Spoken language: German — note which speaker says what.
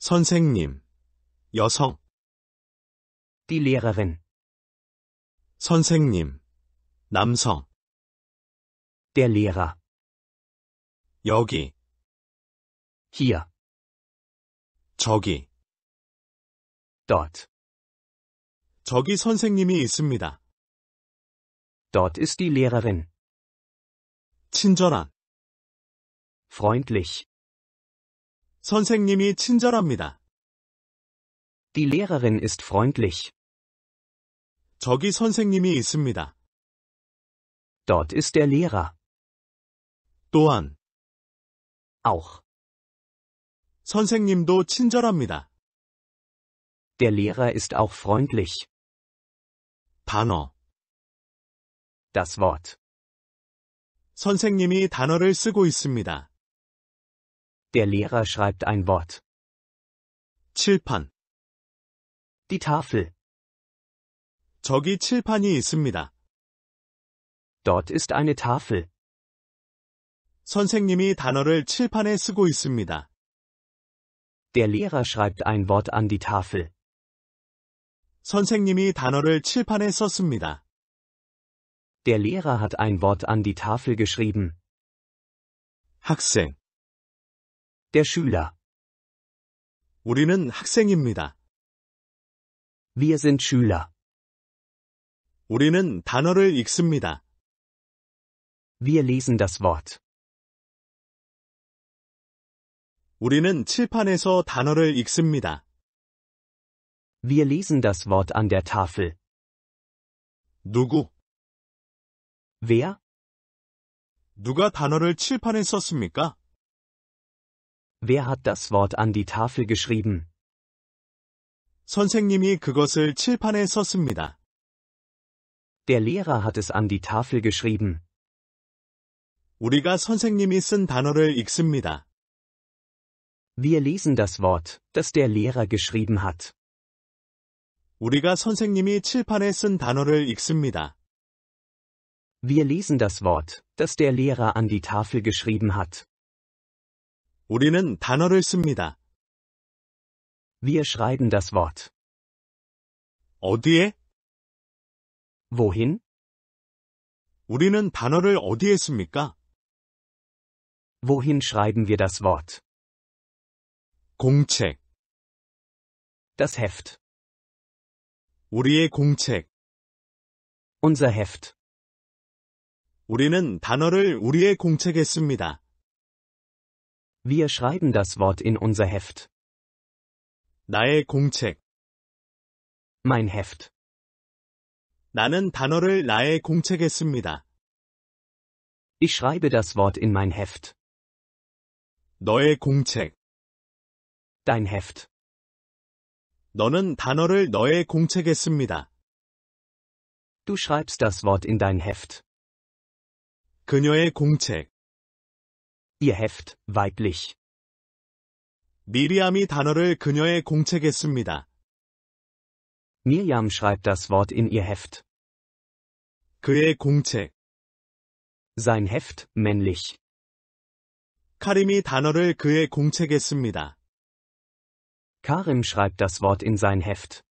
Speaker 1: 선생님, 여성. Die Lehrerin. 선생님, 남성. Der Lehrer. 여기. Hier. 저기. Dort. 저기 선생님이 있습니다. Dort ist die Lehrerin. 친절한. Freundlich. 선생님이 친절합니다. Die Lehrerin ist freundlich. 저기 선생님이 있습니다. Dort ist der Lehrer. 또한 auch 선생님도 친절합니다. Der Lehrer ist auch freundlich. 단어 Das Wort 선생님이 단어를 쓰고 있습니다. Der Lehrer schreibt ein Wort. 칠판. Die Tafel. 저기 칠판이 있습니다. Dort ist eine Tafel. 선생님이 단어를 칠판에 쓰고 있습니다. Der Lehrer schreibt ein Wort an die Tafel. 선생님이 단어를 칠판에 썼습니다. Der Lehrer hat ein Wort an die Tafel geschrieben. 학생 der Schüler. 우리는 학생입니다. Wir sind Schüler. 우리는 단어를 읽습니다. Wir lesen das Wort. 우리는 칠판에서 단어를 읽습니다. Wir lesen das Wort an der Tafel. 누구? Wer? 누가 단어를 칠판에 썼습니까? Wer hat das Wort an die Tafel geschrieben? 선생님이 그것을 칠판에 썼습니다. Der Lehrer hat es an die Tafel geschrieben. 우리가 선생님이 쓴 단어를 읽습니다. Wir lesen das Wort, das der Lehrer geschrieben hat. 우리가 선생님이 칠판에 쓴 단어를 읽습니다. Wir lesen das Wort, das der Lehrer an die Tafel geschrieben hat. 우리는 단어를 씁니다. Wir schreiben das Wort. 어디에? Wohin? 우리는 단어를 어디에 씁니까? Wohin schreiben wir das Wort? 공책. Das Heft. 우리의 공책. Unser Heft. 우리는 단어를 우리의 공책에 씁니다. Wir schreiben das Wort in unser Heft. 나의 공책. Mein Heft. 나는 단어를 나의 공책에 씁니다. Ich schreibe das Wort in mein Heft. 너의 공책. Dein Heft. 너는 단어를 너의 공책에 씁니다. Du schreibst das Wort in dein Heft. 그녀의 공책. Ihr Heft, weiblich. 미리암이 단어를 그녀의 공책에 씁니다. Miriam schreibt das Wort in ihr Heft. 그의 공책. Sein Heft, männlich. 카림이 단어를 그의 공책에 씁니다. Karim schreibt das Wort in sein Heft.